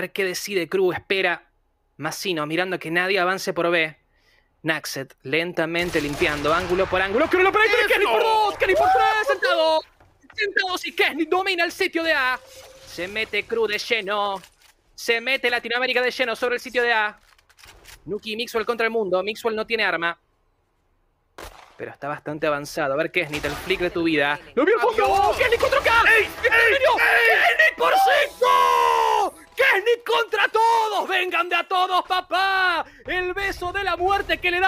ver qué decide Crew, espera Massino, mirando que nadie avance por B. Naxet lentamente limpiando ángulo por ángulo. ¡Crew lo ¡Kenny por dos! ¡Kenny por tres! ¡Sentado! ¡Sentado! Si Kenny domina el sitio de A. Se mete Crew de lleno. Se mete Latinoamérica de lleno sobre el sitio de A. Nuki y Mixwell contra el mundo. Mixwell no tiene arma. Pero está bastante avanzado. A ver, Kesnit, el flick de tu vida. ¡Lo vio el fondo! ¡Kesnit contra K! ¡Ey! ¡Ey! por cinco! contra todos, vengan de a todos, papá. El beso de la muerte que le da